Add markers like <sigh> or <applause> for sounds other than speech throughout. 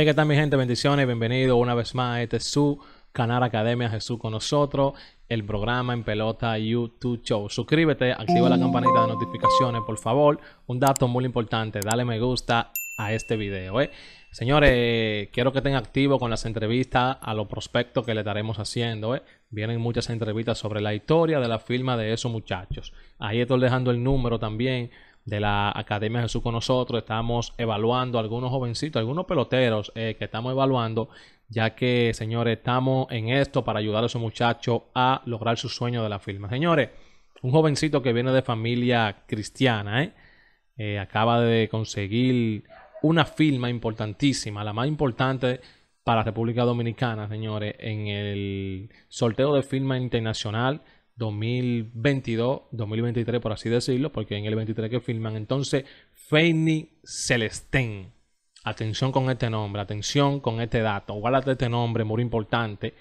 Hey, ¿qué tal mi gente? Bendiciones, bienvenido una vez más. a Este su canal Academia Jesús con nosotros, el programa en pelota YouTube Show. Suscríbete, activa la campanita de notificaciones, por favor. Un dato muy importante, dale me gusta a este video. ¿eh? Señores, quiero que estén activos con las entrevistas a los prospectos que le estaremos haciendo. ¿eh? Vienen muchas entrevistas sobre la historia de la firma de esos muchachos. Ahí estoy dejando el número también de la Academia Jesús con nosotros. Estamos evaluando algunos jovencitos, algunos peloteros eh, que estamos evaluando, ya que, señores, estamos en esto para ayudar a esos muchachos a lograr su sueño de la firma. Señores, un jovencito que viene de familia cristiana, eh, eh, acaba de conseguir una firma importantísima, la más importante para la República Dominicana, señores, en el sorteo de firma internacional 2022-2023, por así decirlo, porque en el 23 que filman. Entonces, Feini Celestén. Atención con este nombre, atención con este dato. Guárdate este nombre, muy importante.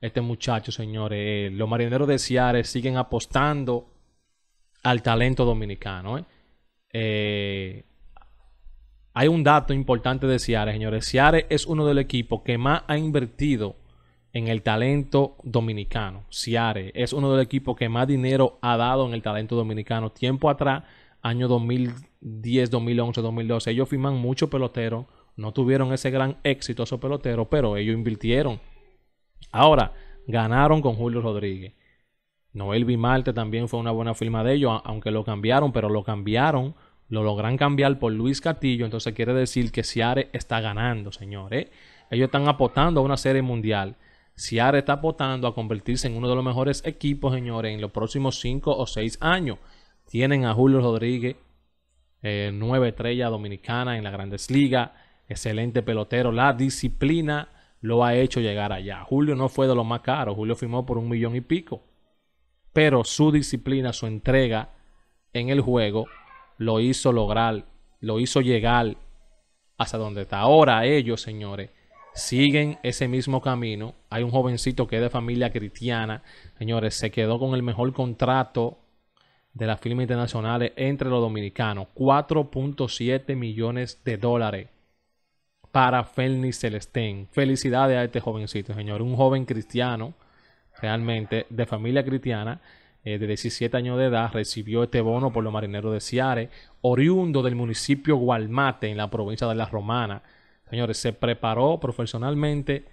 Este muchacho, señores. Eh, los marineros de Ciare siguen apostando al talento dominicano. ¿eh? Eh, hay un dato importante de Ciare, señores. Ciare es uno del equipo que más ha invertido en el talento dominicano. Ciare es uno de los equipos que más dinero ha dado en el talento dominicano. Tiempo atrás, año 2010, 2011, 2012, ellos firman mucho pelotero. No tuvieron ese gran éxito esos peloteros, pero ellos invirtieron. Ahora, ganaron con Julio Rodríguez. Noel Bimarte también fue una buena firma de ellos, aunque lo cambiaron, pero lo cambiaron, lo logran cambiar por Luis Castillo. Entonces quiere decir que Ciare está ganando, señores. Ellos están apostando a una serie mundial Seattle está apostando a convertirse en uno de los mejores equipos, señores, en los próximos 5 o 6 años. Tienen a Julio Rodríguez, eh, nueve estrella dominicana en la Grandes Ligas, excelente pelotero. La disciplina lo ha hecho llegar allá. Julio no fue de los más caros, Julio firmó por un millón y pico. Pero su disciplina, su entrega en el juego lo hizo lograr, lo hizo llegar hasta donde está ahora ellos, señores siguen ese mismo camino. Hay un jovencito que es de familia cristiana, señores, se quedó con el mejor contrato de las firmas internacionales entre los dominicanos, 4.7 millones de dólares para felny Celestén. Felicidades a este jovencito, señor, un joven cristiano, realmente de familia cristiana, eh, de 17 años de edad, recibió este bono por los marineros de Ciare, oriundo del municipio Gualmate en la provincia de La Romana Señores, se preparó profesionalmente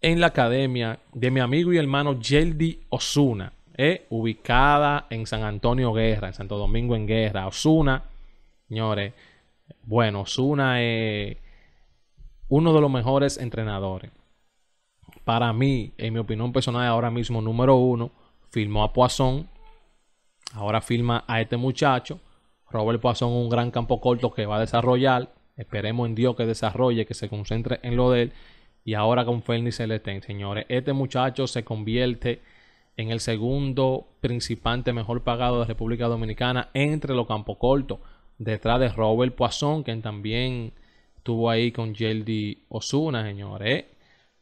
en la academia de mi amigo y hermano Yeldi Osuna, eh, ubicada en San Antonio Guerra, en Santo Domingo en Guerra. Osuna, señores, bueno, Osuna es uno de los mejores entrenadores. Para mí, en mi opinión personal, ahora mismo número uno, firmó a Poisson, ahora firma a este muchacho. Robert Poisson, un gran campo corto que va a desarrollar. Esperemos en Dios que desarrolle, que se concentre en lo de él. Y ahora con Fernie Celestén, señores. Este muchacho se convierte en el segundo principante mejor pagado de República Dominicana entre los Campo cortos. Detrás de Robert Poisson, quien también estuvo ahí con Jeldy Osuna, señores.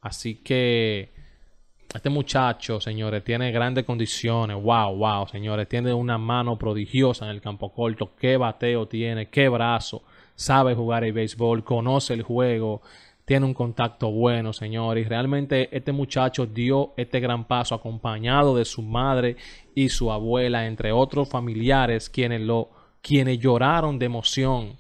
Así que este muchacho, señores, tiene grandes condiciones. Wow, wow, señores. Tiene una mano prodigiosa en el campo corto. Qué bateo tiene, qué brazo sabe jugar el béisbol, conoce el juego, tiene un contacto bueno, señores. Realmente este muchacho dio este gran paso acompañado de su madre y su abuela, entre otros familiares, quienes lo quienes lloraron de emoción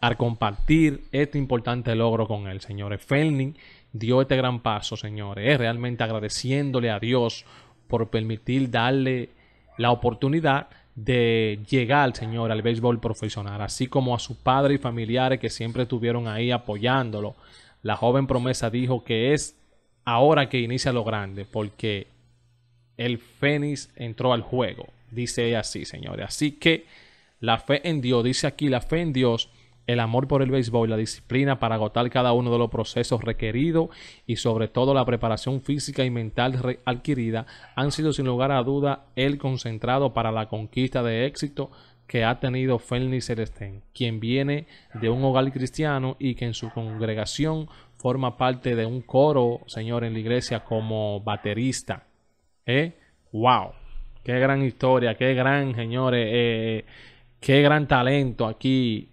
al compartir este importante logro con él, señores. Felning dio este gran paso, señores, es eh, realmente agradeciéndole a Dios por permitir darle la oportunidad de llegar, Señor, al béisbol profesional, así como a su padre y familiares que siempre estuvieron ahí apoyándolo. La joven promesa dijo que es ahora que inicia lo grande, porque el Fénix entró al juego, dice así, señores. Así que la fe en Dios, dice aquí, la fe en Dios el amor por el béisbol, la disciplina para agotar cada uno de los procesos requeridos y sobre todo la preparación física y mental adquirida han sido sin lugar a duda el concentrado para la conquista de éxito que ha tenido Felny Celestén, quien viene de un hogar cristiano y que en su congregación forma parte de un coro, señor, en la iglesia como baterista. ¡Wow! ¿Eh? ¡Qué gran historia! ¡Qué gran, señores! Eh, eh, ¡Qué gran talento aquí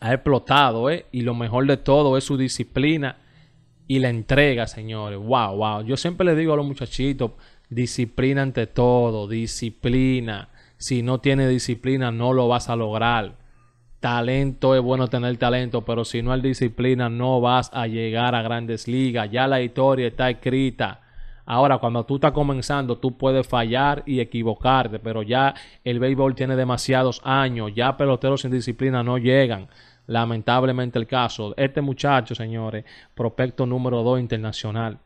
ha explotado, ¿eh? Y lo mejor de todo es su disciplina y la entrega, señores. Wow, wow. Yo siempre le digo a los muchachitos, disciplina ante todo, disciplina. Si no tiene disciplina, no lo vas a lograr. Talento es bueno tener talento, pero si no hay disciplina, no vas a llegar a grandes ligas. Ya la historia está escrita. Ahora, cuando tú estás comenzando, tú puedes fallar y equivocarte, pero ya el béisbol tiene demasiados años, ya peloteros sin disciplina no llegan lamentablemente el caso. Este muchacho, señores, prospecto número 2 internacional.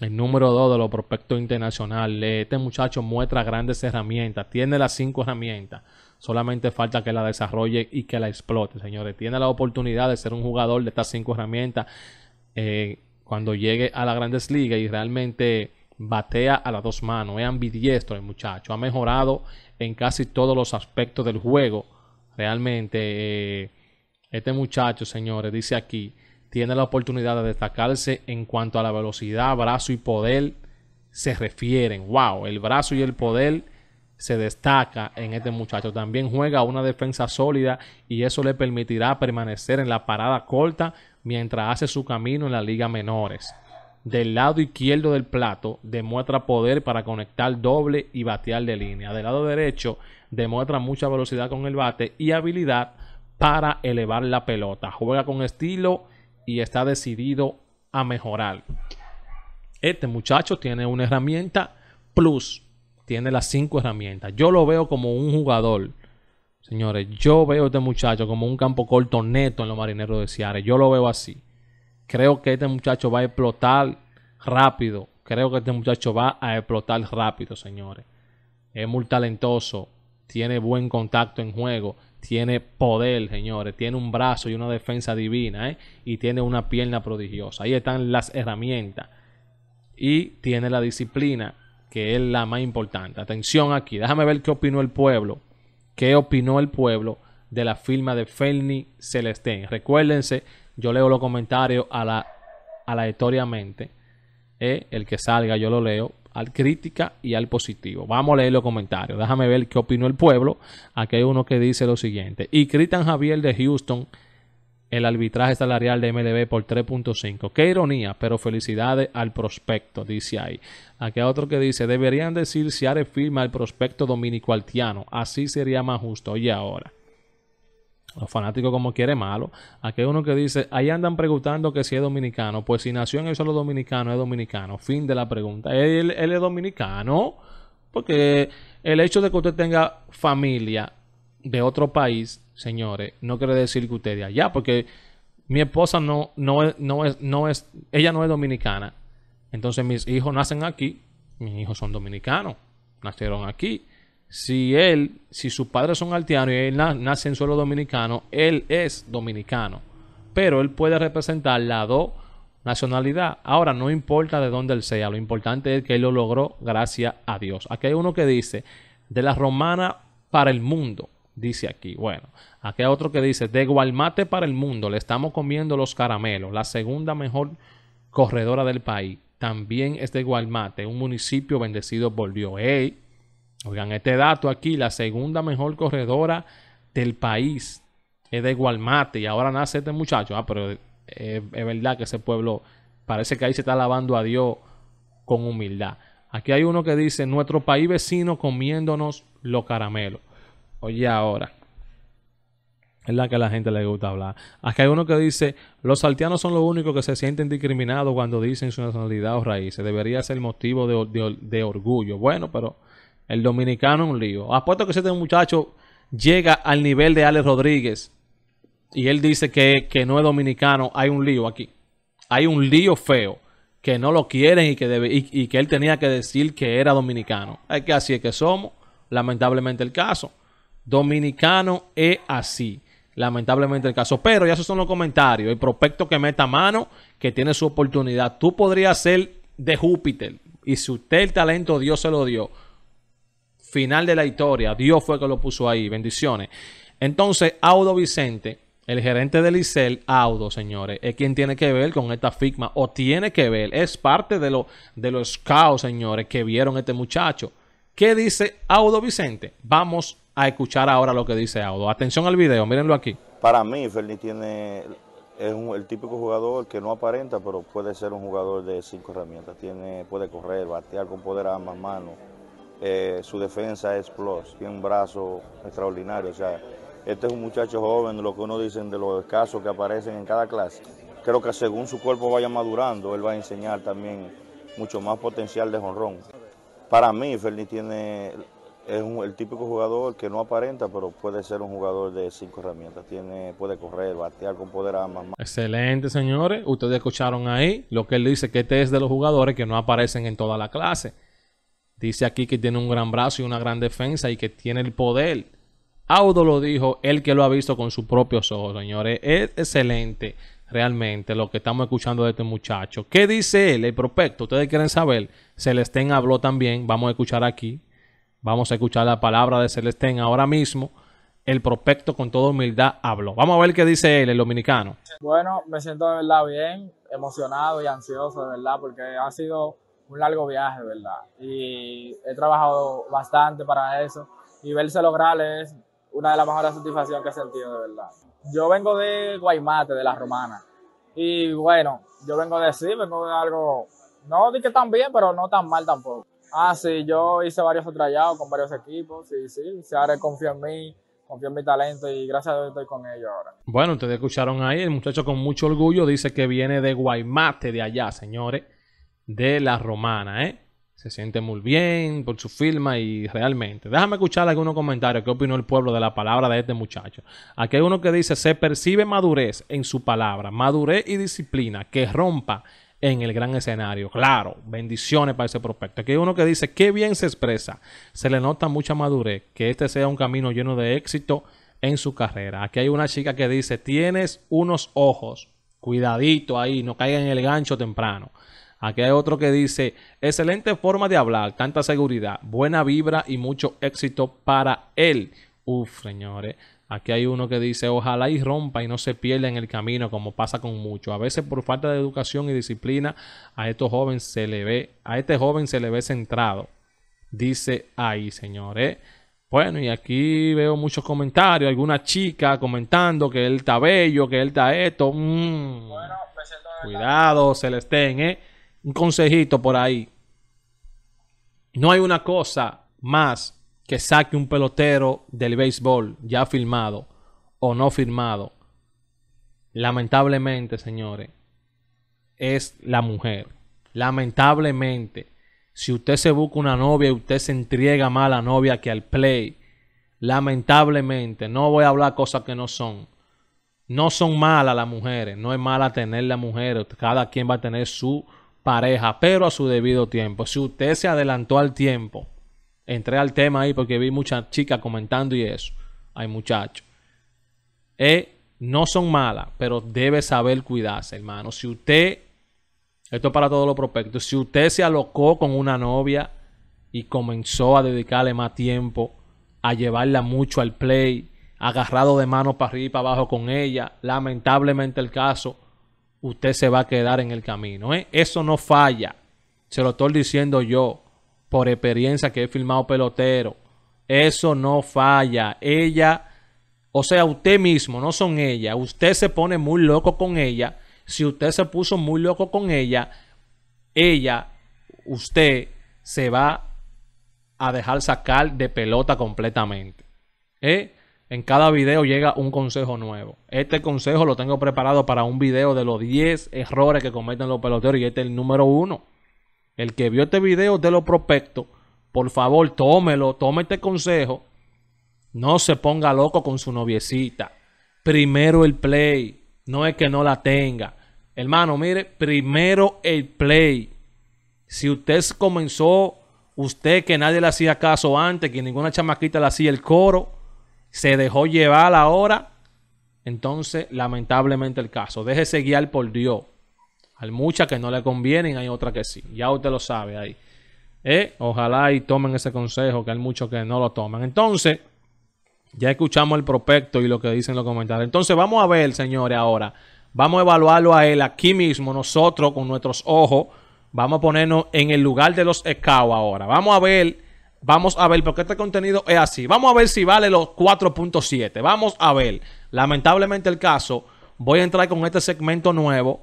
El número 2 de los prospectos internacionales. Este muchacho muestra grandes herramientas. Tiene las cinco herramientas. Solamente falta que la desarrolle y que la explote, señores. Tiene la oportunidad de ser un jugador de estas cinco herramientas eh, cuando llegue a las grandes ligas y realmente batea a las dos manos. Es ambidiestro el muchacho. Ha mejorado en casi todos los aspectos del juego. Realmente. Eh, este muchacho, señores, dice aquí, tiene la oportunidad de destacarse en cuanto a la velocidad, brazo y poder se refieren. ¡Wow! El brazo y el poder se destaca en este muchacho. También juega una defensa sólida y eso le permitirá permanecer en la parada corta mientras hace su camino en la liga menores. Del lado izquierdo del plato demuestra poder para conectar doble y batear de línea. Del lado derecho demuestra mucha velocidad con el bate y habilidad para elevar la pelota. Juega con estilo y está decidido a mejorar. Este muchacho tiene una herramienta plus. Tiene las cinco herramientas. Yo lo veo como un jugador. Señores, yo veo a este muchacho como un campo corto neto en los marineros de Seattle. Yo lo veo así. Creo que este muchacho va a explotar rápido. Creo que este muchacho va a explotar rápido, señores. Es muy talentoso. Tiene buen contacto en juego tiene poder, señores, tiene un brazo y una defensa divina, ¿eh? y tiene una pierna prodigiosa. Ahí están las herramientas. Y tiene la disciplina, que es la más importante. Atención aquí, déjame ver qué opinó el pueblo. ¿Qué opinó el pueblo de la firma de Felny Celestén? Recuérdense, yo leo los comentarios a la, a ¿eh? El que salga, yo lo leo al crítica y al positivo. Vamos a leer los comentarios. Déjame ver qué opinó el pueblo. Aquí hay uno que dice lo siguiente. Y Critan Javier de Houston el arbitraje salarial de MLB por 3.5. Qué ironía, pero felicidades al prospecto, dice ahí. Aquí hay otro que dice, deberían decir si haré firma al prospecto dominico altiano. Así sería más justo. Y ahora los fanáticos como quiere malo. Aquí hay uno que dice, ahí andan preguntando que si es dominicano. Pues si nació en el solo dominicano, es dominicano. Fin de la pregunta. Él, es dominicano. Porque el hecho de que usted tenga familia de otro país, señores, no quiere decir que usted de allá. Porque mi esposa no, no, no, es, no es, ella no es dominicana. Entonces mis hijos nacen aquí. Mis hijos son dominicanos. Nacieron aquí si él, si sus padres son altianos y él nace en suelo dominicano, él es dominicano. Pero él puede representar la do nacionalidad. Ahora, no importa de dónde él sea, lo importante es que él lo logró gracias a Dios. Aquí hay uno que dice, de la romana para el mundo, dice aquí. Bueno, aquí hay otro que dice, de Gualmate para el mundo, le estamos comiendo los caramelos, la segunda mejor corredora del país. También es de Gualmate, un municipio bendecido volvió Dios. Oigan, este dato aquí, la segunda mejor corredora del país es de Gualmate y ahora nace este muchacho. Ah, pero eh, es, verdad que ese pueblo parece que ahí se está alabando a Dios con humildad. Aquí hay uno que dice, nuestro país vecino comiéndonos los caramelos. Oye ahora, es la que a la gente le gusta hablar. Aquí hay uno que dice, los saltianos son los únicos que se sienten discriminados cuando dicen su nacionalidad o raíces. Debería ser motivo de orgullo. Bueno, pero el dominicano es un lío. Apuesto que si este muchacho llega al nivel de Alex Rodríguez y él dice que, no es dominicano, hay un lío aquí. Hay un lío feo que no lo quieren y que, debe, y, y que él tenía que decir que era dominicano. Es que así es que somos, lamentablemente el caso. Dominicano es así lamentablemente el caso. Pero ya esos son los comentarios. El prospecto que meta mano, que tiene su oportunidad. Tú podrías ser de Júpiter. Y si usted el talento Dios se lo dio, final de la historia. Dios fue que lo puso ahí. Bendiciones. Entonces, Audo Vicente, el gerente del ICEL, Audo, señores, es quien tiene que ver con esta Figma, o tiene que ver, es parte de, lo, de los caos, señores, que vieron este muchacho. ¿Qué dice Audo Vicente? Vamos a escuchar ahora lo que dice Audo. Atención al video, mírenlo aquí. Para mí, Ferni tiene es un, el típico jugador que no aparenta, pero puede ser un jugador de cinco herramientas. Tiene, puede correr, batear con poder a ambas manos eh, su defensa es plus, tiene un brazo extraordinario. O sea, este es un muchacho joven, lo que uno dice de los escasos que aparecen en cada clase. Creo que según su cuerpo vaya madurando, él va a enseñar también mucho más potencial de jonrón. Para mí, Ferni tiene es el típico jugador que no aparenta, pero puede ser un jugador de cinco herramientas. Tiene, puede correr, batear con poder más. Excelente, señores. Ustedes escucharon ahí lo que él dice, que este es de los jugadores que no aparecen en toda la clase. Dice aquí que tiene un gran brazo y una gran defensa y que tiene el poder. Audo lo dijo, él que lo ha visto con sus propios ojos, señores. Es excelente realmente lo que estamos escuchando de este muchacho. ¿Qué dice él, el prospecto? Ustedes quieren saber. Celestén habló también. Vamos a escuchar aquí. Vamos a escuchar la palabra de Celestén ahora mismo. El prospecto con toda humildad habló. Vamos a ver qué dice él, el dominicano. Bueno, me siento de verdad bien, emocionado y ansioso de verdad, porque ha sido un largo viaje, ¿verdad? Y he trabajado bastante para eso y verse lograr es una de las mejores satisfacciones que he sentido, de verdad. Yo vengo de Guaymate, de La Romana. Y bueno, yo vengo de sí, vengo de algo, no de que tan bien, pero no tan mal tampoco. Ah, sí, yo hice varios trayados con varios equipos, sí, sí, se ahora confío en mí, confío en mi talento y gracias a Dios estoy con ellos ahora. Bueno, ustedes escucharon ahí, el muchacho con mucho orgullo dice que viene de Guaymate, de allá, señores de La Romana, ¿eh? Se siente muy bien por su firma y realmente. Déjame escuchar algunos comentarios. ¿Qué opinó el pueblo de la palabra de este muchacho? Aquí hay uno que dice, se percibe madurez en su palabra, madurez y disciplina que rompa en el gran escenario. Claro, bendiciones para ese prospecto. Aquí hay uno que dice, qué bien se expresa. Se le nota mucha madurez. Que este sea un camino lleno de éxito en su carrera. Aquí hay una chica que dice, tienes unos ojos. Cuidadito ahí, no caiga en el gancho temprano. Aquí hay otro que dice, excelente forma de hablar, tanta seguridad, buena vibra y mucho éxito para él. Uf, señores. Aquí hay uno que dice, ojalá y rompa y no se pierda en el camino, como pasa con muchos. A veces por falta de educación y disciplina, a estos jóvenes se le ve, a este joven se le ve centrado. Dice ahí, señores. Bueno, y aquí veo muchos comentarios. Alguna chica comentando que él está bello, que él está esto. Mm. Bueno, le Cuidado, Celestén, ¿eh? un consejito por ahí. No hay una cosa más que saque un pelotero del béisbol ya firmado o no firmado. Lamentablemente, señores, es la mujer. Lamentablemente, si usted se busca una novia y usted se entrega más a la novia que al play, lamentablemente, no voy a hablar cosas que no son. No son malas las mujeres, no es mala tener las mujeres, cada quien va a tener su pareja, pero a su debido tiempo. Si usted se adelantó al tiempo, entré al tema ahí porque vi muchas chicas comentando y eso. Hay muchachos. Eh, no son malas, pero debe saber cuidarse, hermano. Si usted, esto es para todos los prospectos, si usted se alocó con una novia y comenzó a dedicarle más tiempo, a llevarla mucho al play, agarrado de mano para arriba y para abajo con ella, lamentablemente el caso usted se va a quedar en el camino. ¿eh? Eso no falla. Se lo estoy diciendo yo por experiencia que he filmado pelotero. Eso no falla. Ella, o sea, usted mismo, no son ella. Usted se pone muy loco con ella. Si usted se puso muy loco con ella, ella, usted se va a dejar sacar de pelota completamente. ¿eh? En cada video llega un consejo nuevo. Este consejo lo tengo preparado para un video de los 10 errores que cometen los peloteros y este es el número uno. El que vio este video de los prospectos, por favor, tómelo, tome este consejo. No se ponga loco con su noviecita. Primero el play. No es que no la tenga. Hermano, mire, primero el play. Si usted comenzó, usted que nadie le hacía caso antes, que ninguna chamaquita le hacía el coro se dejó llevar ahora, entonces lamentablemente el caso. Déjese guiar por Dios. Hay muchas que no le convienen, hay otras que sí. Ya usted lo sabe ahí. ¿Eh? Ojalá y tomen ese consejo, que hay muchos que no lo toman. Entonces, ya escuchamos el prospecto y lo que dicen los comentarios. Entonces, vamos a ver, señores, ahora. Vamos a evaluarlo a él aquí mismo, nosotros con nuestros ojos. Vamos a ponernos en el lugar de los escabos ahora. Vamos a ver Vamos a ver, porque este contenido es así. Vamos a ver si vale los 4.7. Vamos a ver. Lamentablemente el caso, voy a entrar con este segmento nuevo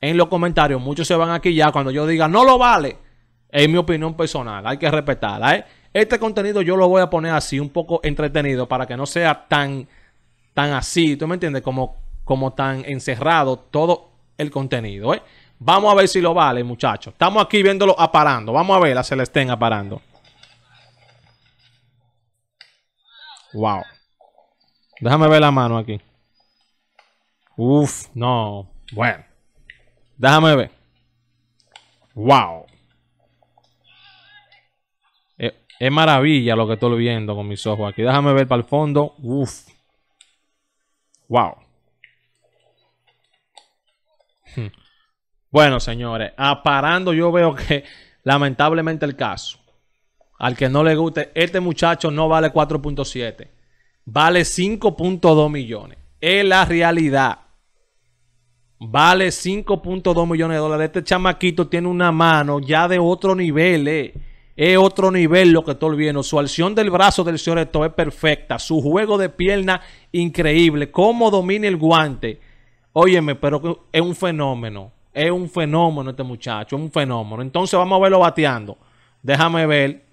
en los comentarios. Muchos se van aquí ya cuando yo diga, no lo vale. Es mi opinión personal, hay que respetarla. ¿eh? Este contenido yo lo voy a poner así, un poco entretenido, para que no sea tan, tan así, ¿tú me entiendes? Como, como tan encerrado todo el contenido. ¿eh? Vamos a ver si lo vale, muchachos. Estamos aquí viéndolo aparando. Vamos a ver a estén aparando. Wow. Déjame ver la mano aquí. Uf, no. Bueno. Déjame ver. Wow. Eh, es, maravilla lo que estoy viendo con mis ojos aquí. Déjame ver para el fondo. Uf. Wow. Hmm. Bueno, señores. Aparando yo veo que lamentablemente el caso. Al que no le guste, este muchacho no vale 4.7. Vale 5.2 millones. Es la realidad. Vale 5.2 millones de dólares. Este chamaquito tiene una mano ya de otro nivel, eh. Es otro nivel lo que estoy viendo. Su acción del brazo del señor esto es perfecta. Su juego de pierna, increíble. Cómo domina el guante. Óyeme, pero es un fenómeno. Es un fenómeno este muchacho. Es un fenómeno. Entonces vamos a verlo bateando. Déjame ver.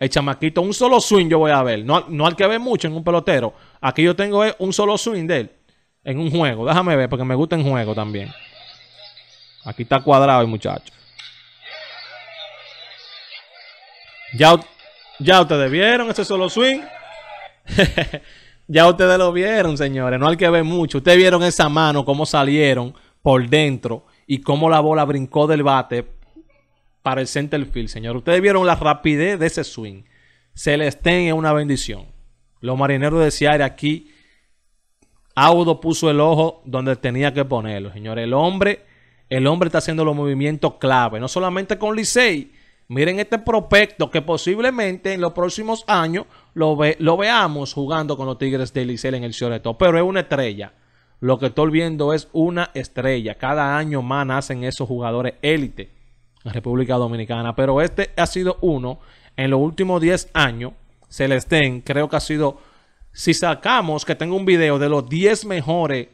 El chamaquito, un solo swing yo voy a ver. No, no al que ve mucho en un pelotero. Aquí yo tengo eh, un solo swing de él en un juego. Déjame ver, porque me gusta en juego también. Aquí está cuadrado el muchacho. Ya, ya ustedes vieron ese solo swing. <laughs> ya ustedes lo vieron, señores. No hay que ver mucho. Ustedes vieron esa mano, cómo salieron por dentro y cómo la bola brincó del bate para el centerfield, field, señor. Ustedes vieron la rapidez de ese swing. se les tenga una bendición. Los marineros de Seattle aquí, Audo puso el ojo donde tenía que ponerlo, señor. El hombre, el hombre está haciendo los movimientos clave, no solamente con Licey. Miren este prospecto que posiblemente en los próximos años lo, ve, lo veamos jugando con los Tigres de Licey en el todo. Pero es una estrella. Lo que estoy viendo es una estrella. Cada año más nacen esos jugadores élite. República Dominicana. Pero este ha sido uno. En los últimos 10 años, estén creo que ha sido. Si sacamos que tengo un video de los 10 mejores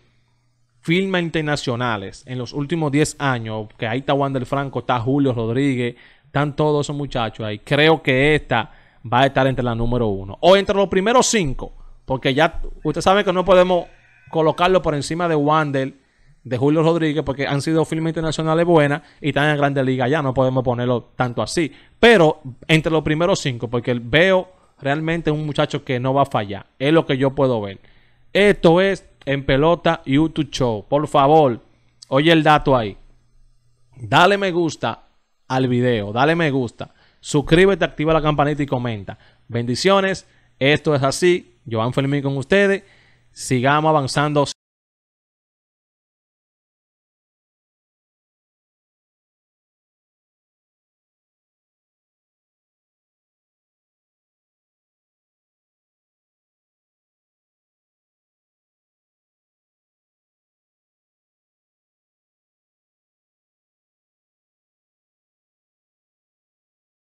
filmes internacionales en los últimos 10 años, que ahí está Juan del Franco, está Julio Rodríguez, están todos esos muchachos ahí. Creo que esta va a estar entre la número uno. O entre los primeros cinco. Porque ya usted sabe que no podemos colocarlo por encima de Wander de Julio Rodríguez, porque han sido filmes internacionales buenas y están en Grandes liga ya, no podemos ponerlo tanto así. Pero entre los primeros cinco, porque veo realmente un muchacho que no va a fallar. Es lo que yo puedo ver. Esto es en pelota YouTube Show. Por favor, oye el dato ahí. Dale me gusta al video, dale me gusta. Suscríbete, activa la campanita y comenta. Bendiciones, esto es así. Joan Fermín con ustedes. Sigamos avanzando.